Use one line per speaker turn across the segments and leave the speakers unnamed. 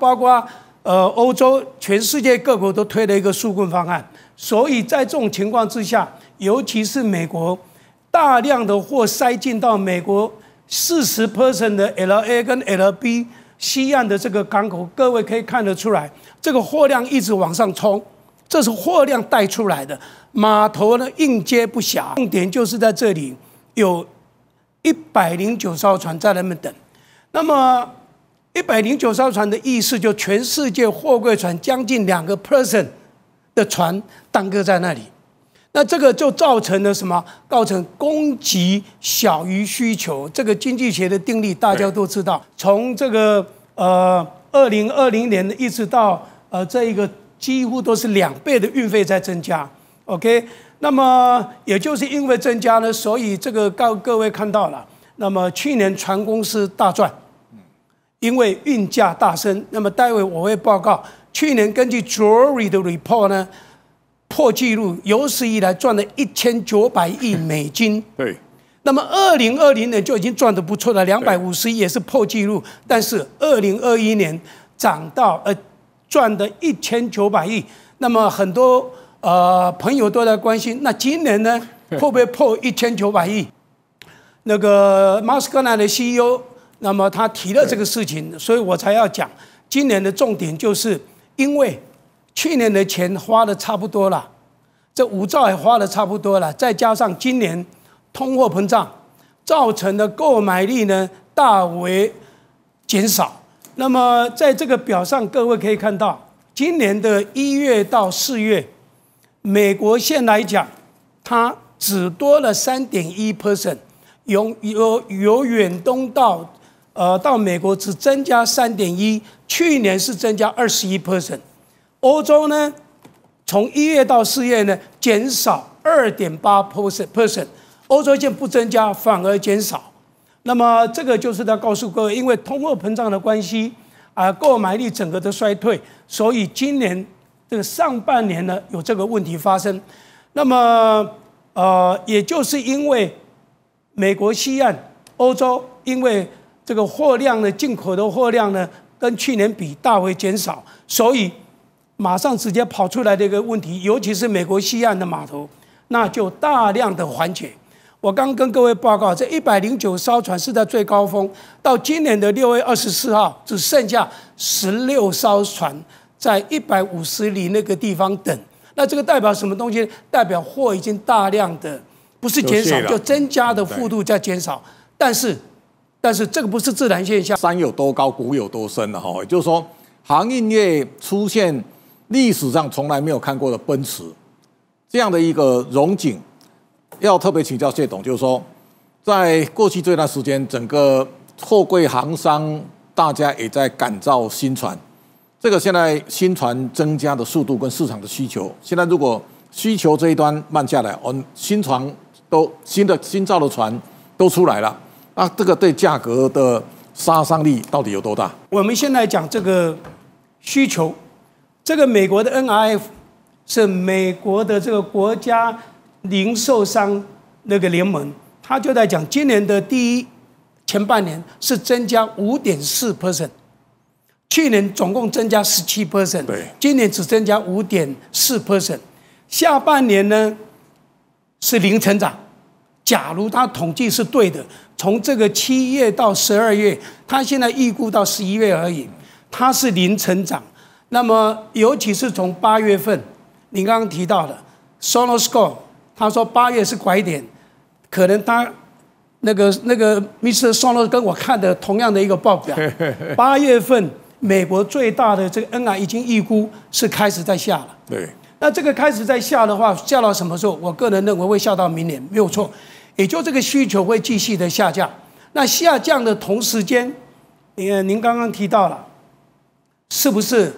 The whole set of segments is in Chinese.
包括呃，欧洲全世界各国都推了一个速困方案，所以在这种情况之下，尤其是美国大量的货塞进到美国四十 percent 的 LA 跟 LB 西岸的这个港口，各位可以看得出来，这个货量一直往上冲，这是货量带出来的，码头呢应接不暇。重点就是在这里，有一百零九艘船在那边等，那么。一百零九艘船的意思，就全世界货柜船将近两个 p e r s o n 的船耽搁在那里，那这个就造成了什么？造成供给小于需求。这个经济学的定律大家都知道。从这个呃二零二零年一直到呃这一个，几乎都是两倍的运费在增加。OK，那么也就是因为增加呢，所以这个告各位看到了，那么去年船公司大赚。因为运价大升，那么待会我会报告。去年根据 j e r y 的 report 呢，破纪录，有史以来赚了一千九百亿美金。对。那么二零二零年就已经赚得不错了百五十亿也是破纪录。但是二零二一年涨到呃赚的一千九百亿。那么很多呃朋友都在关心，那今年呢会不会破一千九百亿？那个马斯克纳的 CEO。那么他提了这个事情，所以我才要讲今年的重点就是，因为去年的钱花的差不多了，这五兆也花的差不多了，再加上今年通货膨胀造成的购买力呢大为减少。那么在这个表上，各位可以看到，今年的一月到四月，美国现来讲，它只多了三点一 percent，由由由远东到。呃，到美国只增加三点一，去年是增加二十一 percent。欧洲呢，从一月到四月呢，减少二点八 percent。percent 欧洲现不增加，反而减少。那么这个就是他告诉各位，因为通货膨胀的关系啊，购买力整个的衰退，所以今年这个上半年呢，有这个问题发生。那么呃，也就是因为美国西岸、欧洲因为。这个货量呢，进口的货量呢，跟去年比大为减少，所以马上直接跑出来的一个问题，尤其是美国西岸的码头，那就大量的缓解。我刚跟各位报告，这一百零九艘船是在最高峰，到今年的六月二十四号，只剩下十六艘船在一百五十里那个地方等。那这个代表什么东西？代表货已经大量的不是减少，就增加的幅度在减少，
但是。但是这个不是自然现象，山有多高，谷有多深了哈。也就是说，航运业出现历史上从来没有看过的奔驰这样的一个荣景，要特别请教谢董，就是说，在过去这段时间，整个货柜航商大家也在赶造新船，这个现在新船增加的速度跟市场的需求，现在如果需求这一端慢下来，我们新船都新的新造的船都出来了。那这个对价格的杀伤力到底有多大？我们现在讲这个
需求。这个美国的 NRF 是美国的这个国家零售商那个联盟，他就在讲今年的第一前半年是增加五点四 percent，去年总共增加十七 percent，对，今年只增加五点四 percent，下半年呢是零成长。假如他统计是对的，从这个七月到十二月，他现在预估到十一月而已，他是零成长。那么尤其是从八月份，你刚刚提到的 Solo Score，他说八月是拐点，可能他那个那个 Mr. Solo 跟我看的同样的一个报表，八月份美国最大的这个 NR 已经预估是开始在下了。对，那这个开始在下的话，下到什么时候？我个人认为会下到明年，没有错。也就这个需求会继续的下降，那下降的同时间，呃，您刚刚提到了，是不是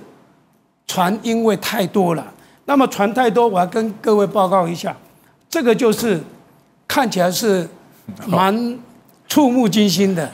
船因为太多了？那么船太多，我要跟各位报告一下，这个就是看起来是蛮触目惊心的。